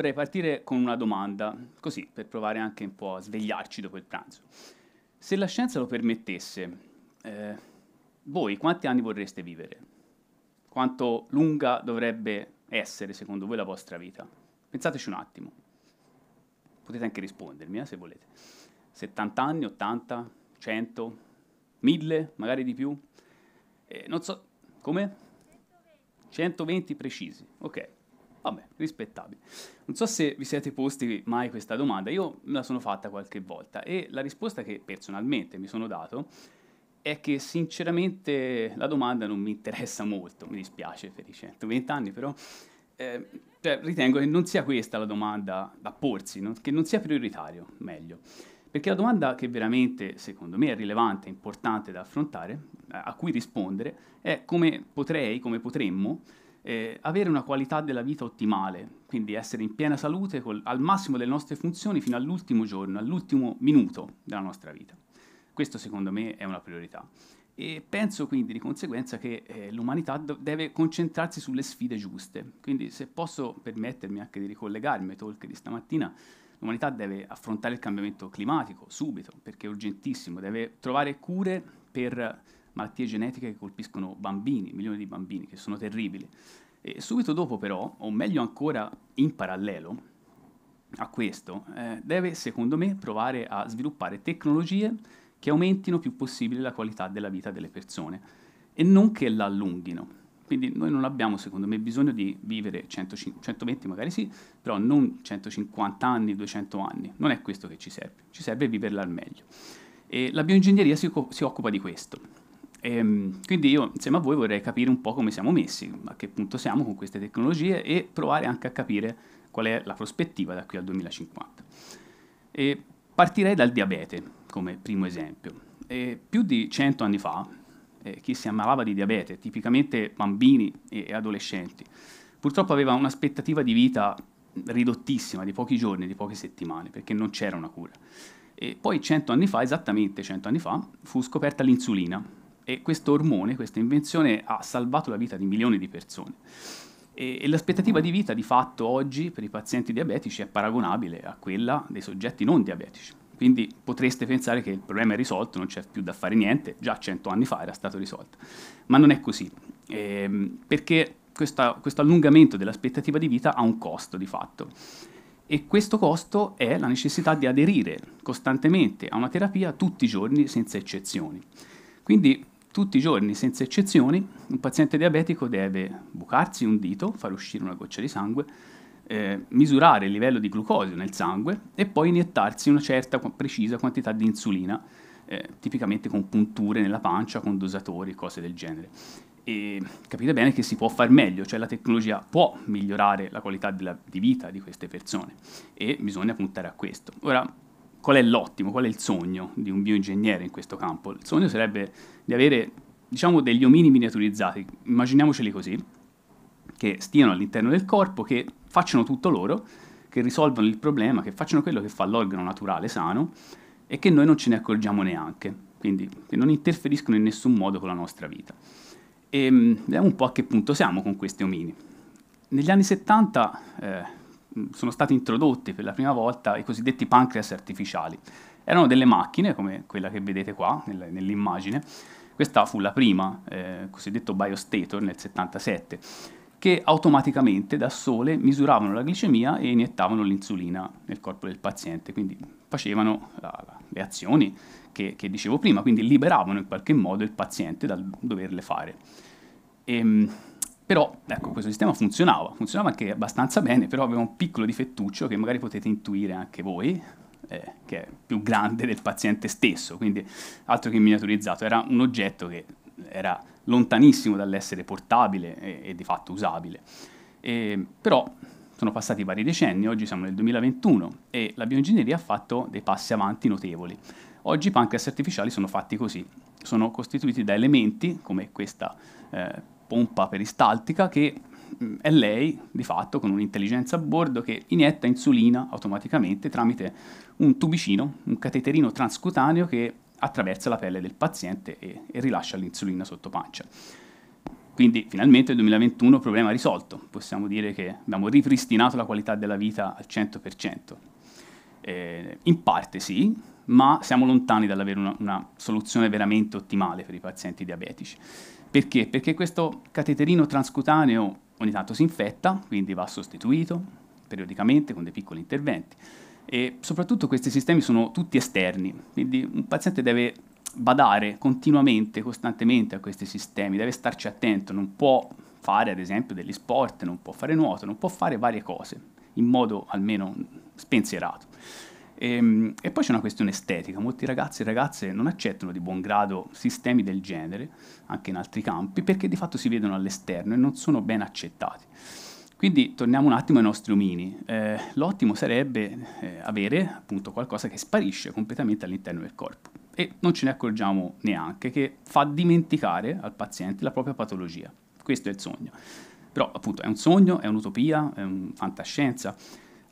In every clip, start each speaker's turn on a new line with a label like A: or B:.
A: vorrei partire con una domanda, così per provare anche un po' a svegliarci dopo il pranzo. Se la scienza lo permettesse, eh, voi quanti anni vorreste vivere? Quanto lunga dovrebbe essere secondo voi la vostra vita? Pensateci un attimo. Potete anche rispondermi eh, se volete. 70 anni, 80, 100, 1000, magari di più? Eh, non so, come? 120 precisi, ok. Vabbè, rispettabile. Non so se vi siete posti mai questa domanda, io me la sono fatta qualche volta e la risposta che personalmente mi sono dato è che sinceramente la domanda non mi interessa molto, mi dispiace per i 120 anni però, eh, cioè, ritengo che non sia questa la domanda da porsi, non, che non sia prioritario, meglio. Perché la domanda che veramente, secondo me, è rilevante, importante da affrontare, eh, a cui rispondere, è come potrei, come potremmo eh, avere una qualità della vita ottimale, quindi essere in piena salute col, al massimo delle nostre funzioni fino all'ultimo giorno, all'ultimo minuto della nostra vita. Questo secondo me è una priorità. E penso quindi di conseguenza che eh, l'umanità do- deve concentrarsi sulle sfide giuste. Quindi se posso permettermi anche di ricollegarmi ai talk di stamattina, l'umanità deve affrontare il cambiamento climatico subito, perché è urgentissimo, deve trovare cure per malattie genetiche che colpiscono bambini, milioni di bambini, che sono terribili. E subito dopo però, o meglio ancora in parallelo a questo, eh, deve secondo me provare a sviluppare tecnologie che aumentino più possibile la qualità della vita delle persone e non che la allunghino. Quindi noi non abbiamo, secondo me, bisogno di vivere 100, 120, magari sì, però non 150 anni, 200 anni. Non è questo che ci serve. Ci serve viverla al meglio. E la bioingegneria si, si occupa di questo. E, ehm, quindi io insieme a voi vorrei capire un po' come siamo messi, a che punto siamo con queste tecnologie e provare anche a capire qual è la prospettiva da qui al 2050. E partirei dal diabete come primo esempio. E più di 100 anni fa eh, chi si ammalava di diabete, tipicamente bambini e adolescenti, purtroppo aveva un'aspettativa di vita ridottissima, di pochi giorni, di poche settimane, perché non c'era una cura. E poi 100 anni fa, esattamente 100 anni fa, fu scoperta l'insulina, e questo ormone, questa invenzione ha salvato la vita di milioni di persone. E, e l'aspettativa di vita di fatto oggi per i pazienti diabetici è paragonabile a quella dei soggetti non diabetici. Quindi potreste pensare che il problema è risolto, non c'è più da fare niente, già cento anni fa era stato risolto. Ma non è così, ehm, perché questa, questo allungamento dell'aspettativa di vita ha un costo di fatto. E questo costo è la necessità di aderire costantemente a una terapia tutti i giorni senza eccezioni. Quindi tutti i giorni, senza eccezioni, un paziente diabetico deve bucarsi un dito, far uscire una goccia di sangue, eh, misurare il livello di glucosio nel sangue e poi iniettarsi una certa precisa quantità di insulina, eh, tipicamente con punture nella pancia, con dosatori, cose del genere. E capite bene che si può far meglio, cioè la tecnologia può migliorare la qualità della, di vita di queste persone e bisogna puntare a questo. Ora, qual è l'ottimo, qual è il sogno di un bioingegnere in questo campo? Il sogno sarebbe di avere, diciamo, degli omini miniaturizzati, immaginiamoceli così, che stiano all'interno del corpo, che facciano tutto loro, che risolvano il problema, che facciano quello che fa l'organo naturale sano e che noi non ce ne accorgiamo neanche, quindi che non interferiscono in nessun modo con la nostra vita. E ehm, vediamo un po' a che punto siamo con questi omini. Negli anni 70 eh, sono stati introdotti per la prima volta i cosiddetti pancreas artificiali. Erano delle macchine, come quella che vedete qua nell'immagine, questa fu la prima, eh, cosiddetto biostator nel 77, che automaticamente da sole misuravano la glicemia e iniettavano l'insulina nel corpo del paziente, quindi facevano la, la, le azioni che, che, dicevo prima, quindi liberavano in qualche modo il paziente dal doverle fare. E, ehm, però ecco, questo sistema funzionava, funzionava anche abbastanza bene, però aveva un piccolo difettuccio che magari potete intuire anche voi, eh, che è più grande del paziente stesso, quindi altro che miniaturizzato, era un oggetto che era lontanissimo dall'essere portabile e, e di fatto usabile. E, però sono passati vari decenni, oggi siamo nel 2021 e la bioingegneria ha fatto dei passi avanti notevoli. Oggi i pancreas artificiali sono fatti così, sono costituiti da elementi come questa eh, pompa peristaltica che mm, è lei, di fatto, con un'intelligenza a bordo che inietta insulina automaticamente tramite un tubicino, un cateterino transcutaneo che attraversa la pelle del paziente e, e rilascia l'insulina sotto pancia. Quindi finalmente nel 2021 problema risolto, possiamo dire che abbiamo ripristinato la qualità della vita al 100%. Eh, in parte sì, ma siamo lontani dall'avere una, una soluzione veramente ottimale per i pazienti diabetici. Perché? Perché questo cateterino transcutaneo ogni tanto si infetta, quindi va sostituito periodicamente con dei piccoli interventi. E soprattutto questi sistemi sono tutti esterni, quindi un paziente deve badare continuamente, costantemente a questi sistemi, deve starci attento, non può fare ad esempio degli sport, non può fare nuoto, non può fare varie cose in modo almeno spensierato. E, ehm, e poi c'è una questione estetica, molti ragazzi e ragazze non accettano di buon grado sistemi del genere, anche in altri campi, perché di fatto si vedono all'esterno e non sono ben accettati. Quindi torniamo un attimo ai nostri omini. Eh, l'ottimo sarebbe eh, avere appunto qualcosa che sparisce completamente all'interno del corpo e non ce ne accorgiamo neanche, che fa dimenticare al paziente la propria patologia. Questo è il sogno. Però appunto è un sogno, è un'utopia, è un fantascienza.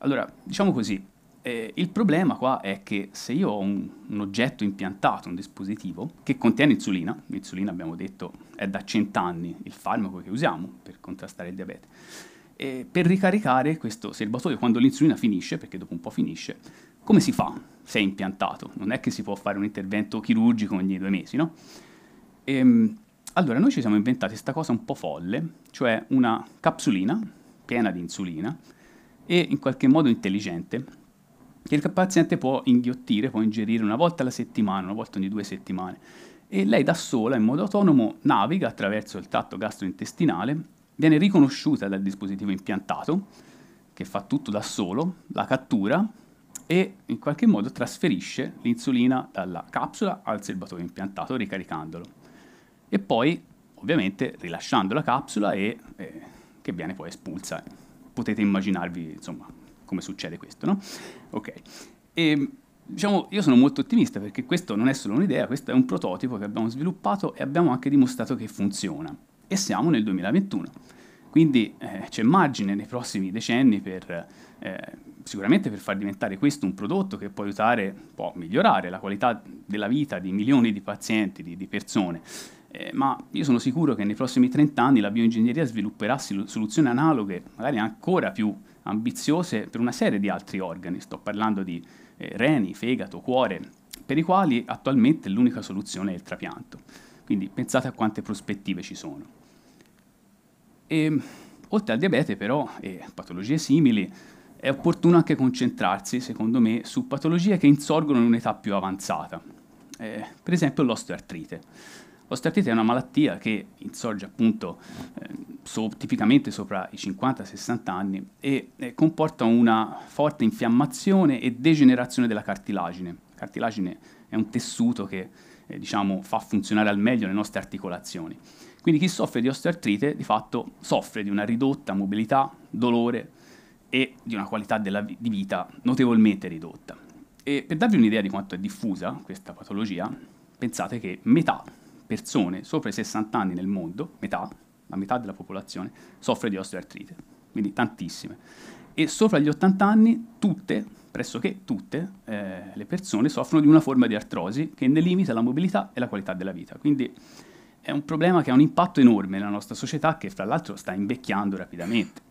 A: Allora, diciamo così, eh, il problema qua è che se io ho un, un oggetto impiantato, un dispositivo, che contiene insulina, l'insulina abbiamo detto è da cent'anni il farmaco che usiamo per contrastare il diabete, eh, per ricaricare questo serbatoio quando l'insulina finisce, perché dopo un po' finisce, come si fa se è impiantato? Non è che si può fare un intervento chirurgico ogni due mesi, no? E, ehm, allora noi ci siamo inventati questa cosa un po' folle, cioè una capsulina piena di insulina e in qualche modo intelligente che il paziente può inghiottire, può ingerire una volta alla settimana, una volta ogni due settimane. E lei da sola, in modo autonomo, naviga attraverso il tatto gastrointestinale, viene riconosciuta dal dispositivo impiantato, che fa tutto da solo, la cattura e in qualche modo trasferisce l'insulina dalla capsula al serbatoio impiantato ricaricandolo. E poi, ovviamente, rilasciando la capsula e, eh, che viene poi espulsa. Potete immaginarvi, insomma, come succede questo, no? Ok. E, diciamo, io sono molto ottimista perché questo non è solo un'idea, questo è un prototipo che abbiamo sviluppato e abbiamo anche dimostrato che funziona. E siamo nel 2021. Quindi eh, c'è margine nei prossimi decenni per, eh, sicuramente per far diventare questo un prodotto che può aiutare, può migliorare la qualità della vita di milioni di pazienti, di, di persone. Eh, ma io sono sicuro che nei prossimi 30 anni la bioingegneria svilupperà soluzioni analoghe, magari ancora più ambiziose, per una serie di altri organi. Sto parlando di eh, reni, fegato, cuore, per i quali attualmente l'unica soluzione è il trapianto. Quindi pensate a quante prospettive ci sono. E, ehm, oltre al diabete però e patologie simili, è opportuno anche concentrarsi, secondo me, su patologie che insorgono in un'età più avanzata. Eh, per esempio l'osteoartrite L'osteoartrite è una malattia che insorge appunto eh, so, tipicamente sopra i 50-60 anni e eh, comporta una forte infiammazione e degenerazione della cartilagine. La cartilagine è un tessuto che eh, diciamo, fa funzionare al meglio le nostre articolazioni. Quindi chi soffre di osteartrite di fatto soffre di una ridotta mobilità, dolore e di una qualità della, di vita notevolmente ridotta. E per darvi un'idea di quanto è diffusa questa patologia, pensate che metà persone sopra i 60 anni nel mondo, metà, la metà della popolazione, soffre di osteoartrite, quindi tantissime. E sopra gli 80 anni tutte, pressoché tutte, eh, le persone soffrono di una forma di artrosi che ne limita la mobilità e la qualità della vita. Quindi è un problema che ha un impatto enorme nella nostra società che fra l'altro sta invecchiando rapidamente.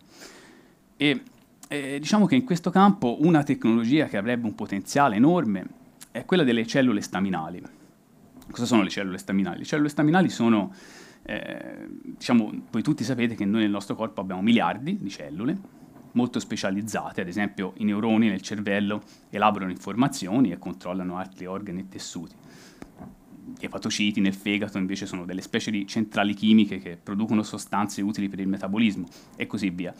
A: E eh, diciamo che in questo campo una tecnologia che avrebbe un potenziale enorme è quella delle cellule staminali Cosa sono le cellule staminali? Le cellule staminali sono, eh, diciamo, voi tutti sapete che noi nel nostro corpo abbiamo miliardi di cellule molto specializzate, ad esempio i neuroni nel cervello elaborano informazioni e controllano altri organi e tessuti. Gli epatociti nel fegato invece sono delle specie di centrali chimiche che producono sostanze utili per il metabolismo e così via.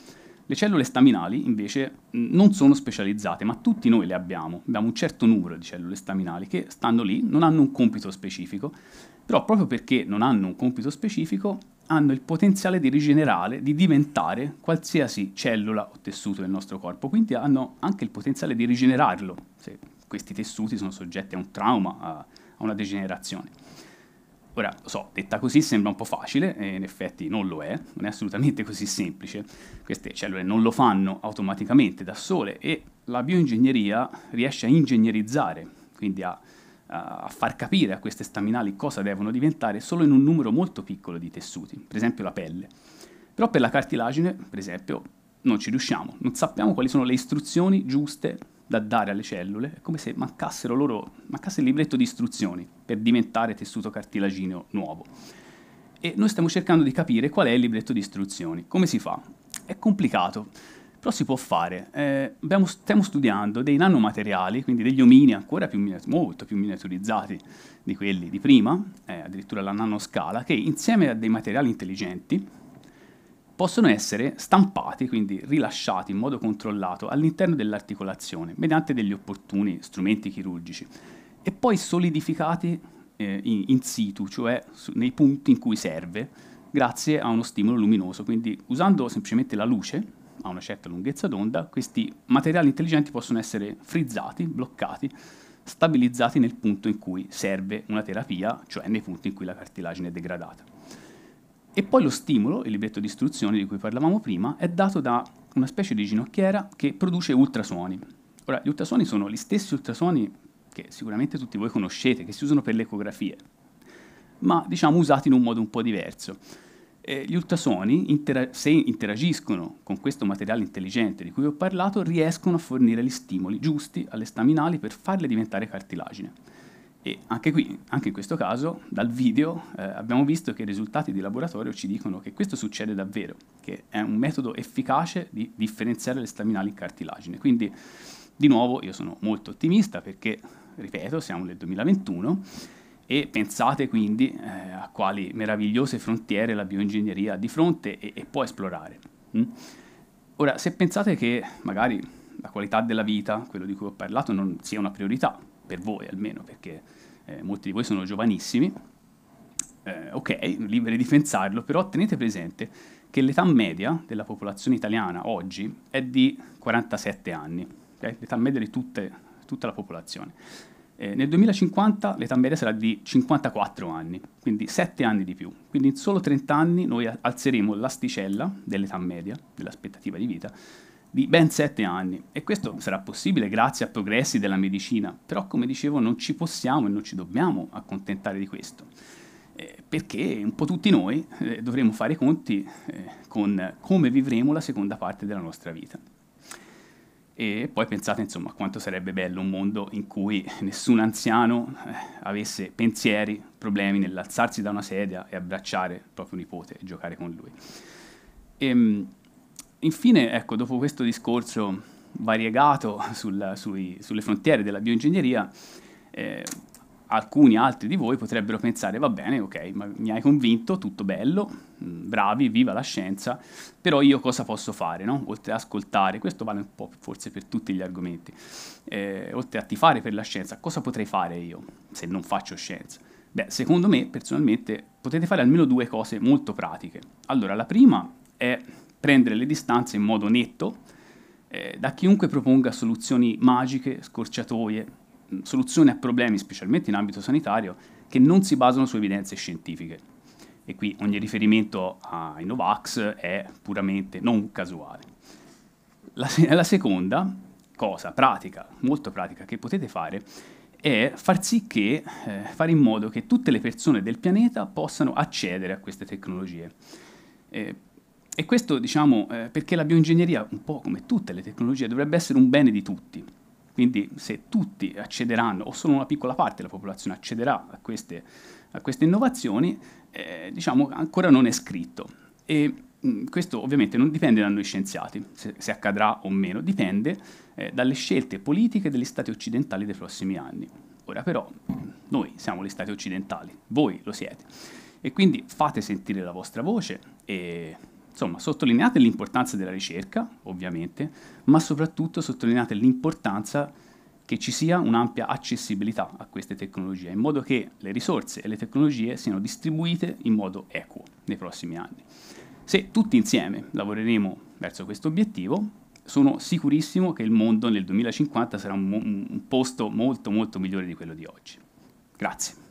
A: Le cellule staminali invece non sono specializzate, ma tutti noi le abbiamo. Abbiamo un certo numero di cellule staminali che stanno lì, non hanno un compito specifico, però proprio perché non hanno un compito specifico hanno il potenziale di rigenerare, di diventare qualsiasi cellula o tessuto del nostro corpo, quindi hanno anche il potenziale di rigenerarlo, se questi tessuti sono soggetti a un trauma, a, a una degenerazione. Ora, lo so, detta così sembra un po' facile, e in effetti non lo è, non è assolutamente così semplice. Queste cellule non lo fanno automaticamente da sole e la bioingegneria riesce a ingegnerizzare, quindi a, a far capire a queste staminali cosa devono diventare solo in un numero molto piccolo di tessuti, per esempio la pelle. Però per la cartilagine, per esempio, non ci riusciamo, non sappiamo quali sono le istruzioni giuste da dare alle cellule, è come se mancassero loro, mancasse il libretto di istruzioni per diventare tessuto cartilagineo nuovo. E noi stiamo cercando di capire qual è il libretto di istruzioni. Come si fa? È complicato, però si può fare. Eh, abbiamo, stiamo studiando dei nanomateriali, quindi degli omini ancora più, molto più miniaturizzati di quelli di prima, eh, addirittura alla nanoscala, che insieme a dei materiali intelligenti, possono essere stampati, quindi rilasciati in modo controllato all'interno dell'articolazione mediante degli opportuni strumenti chirurgici e poi solidificati eh, in, in, situ, cioè su, nei punti in cui serve, grazie a uno stimolo luminoso. Quindi usando semplicemente la luce a una certa lunghezza d'onda, questi materiali intelligenti possono essere frizzati, bloccati, stabilizzati nel punto in cui serve una terapia, cioè nei punti in cui la cartilagine è degradata. E poi lo stimolo, il libretto di istruzioni di cui parlavamo prima, è dato da una specie di ginocchiera che produce ultrasuoni. Ora, gli ultrasuoni sono gli stessi ultrasuoni che sicuramente tutti voi conoscete, che si usano per le ecografie, ma diciamo usati in un modo un po' diverso. Eh, gli ultrasuoni, intera- se interagiscono con questo materiale intelligente di cui ho parlato, riescono a fornire gli stimoli giusti alle staminali per farle diventare cartilagine. E anche, qui, anche in questo caso, dal video, eh, abbiamo visto che i risultati di laboratorio ci dicono che questo succede davvero, che è un metodo efficace di differenziare le staminali in cartilagine. Quindi, di nuovo, io sono molto ottimista perché, ripeto, siamo nel 2021 e pensate quindi eh, a quali meravigliose frontiere la bioingegneria ha di fronte e, e può esplorare. Mm? Ora, se pensate che magari la qualità della vita, quello di cui ho parlato, non sia una priorità, per voi almeno, perché eh, molti di voi sono giovanissimi, eh, ok, liberi di pensarlo, però tenete presente che l'età media della popolazione italiana oggi è di 47 anni, okay? l'età media di tutte, tutta la popolazione. Eh, nel 2050 l'età media sarà di 54 anni, quindi 7 anni di più. Quindi in solo 30 anni noi alzeremo l'asticella dell'età media, dell'aspettativa di vita, di ben 7 anni e questo sarà possibile grazie a progressi della medicina, però come dicevo non ci possiamo e non ci dobbiamo accontentare di questo, eh, perché un po' tutti noi eh, dovremo fare i conti eh, con come vivremo la seconda parte della nostra vita. E poi pensate insomma quanto sarebbe bello un mondo in cui nessun anziano eh, avesse pensieri, problemi nell'alzarsi da una sedia e abbracciare il proprio nipote e giocare con lui. E, ehm, Infine, ecco, dopo questo discorso variegato sul, sui, sulle frontiere della bioingegneria, eh, alcuni altri di voi potrebbero pensare, va bene, ok, ma mi hai convinto, tutto bello, mm, bravi, viva la scienza, però io cosa posso fare, no? Oltre ad ascoltare, questo vale un po' forse per tutti gli argomenti, eh, oltre a tifare per la scienza, cosa potrei fare io se non faccio scienza? Beh, secondo me, personalmente, potete fare almeno due cose molto pratiche. Allora, la prima è prendere le distanze in modo netto eh, da chiunque proponga soluzioni magiche, scorciatoie, soluzioni a problemi, specialmente in ambito sanitario, che non si basano su evidenze scientifiche. E qui ogni riferimento ai Novax è puramente non casuale. La, la seconda cosa pratica, molto pratica, che potete fare è far sì che, eh, fare in modo che tutte le persone del pianeta possano accedere a queste tecnologie. Eh, e questo diciamo eh, perché la bioingegneria, un po' come tutte le tecnologie, dovrebbe essere un bene di tutti. Quindi se tutti accederanno, o solo una piccola parte della popolazione accederà a queste, a queste innovazioni, eh, diciamo ancora non è scritto. E mh, mm, questo ovviamente non dipende da noi scienziati, se, se accadrà o meno, dipende eh, dalle scelte politiche degli stati occidentali dei prossimi anni. Ora però noi siamo gli stati occidentali, voi lo siete. E quindi fate sentire la vostra voce e Insomma, sottolineate l'importanza della ricerca, ovviamente, ma soprattutto sottolineate l'importanza che ci sia un'ampia accessibilità a queste tecnologie, in modo che le risorse e le tecnologie siano distribuite in modo equo nei prossimi anni. Se tutti insieme lavoreremo verso questo obiettivo, sono sicurissimo che il mondo nel 2050 sarà un, un posto molto molto migliore di quello di oggi. Grazie.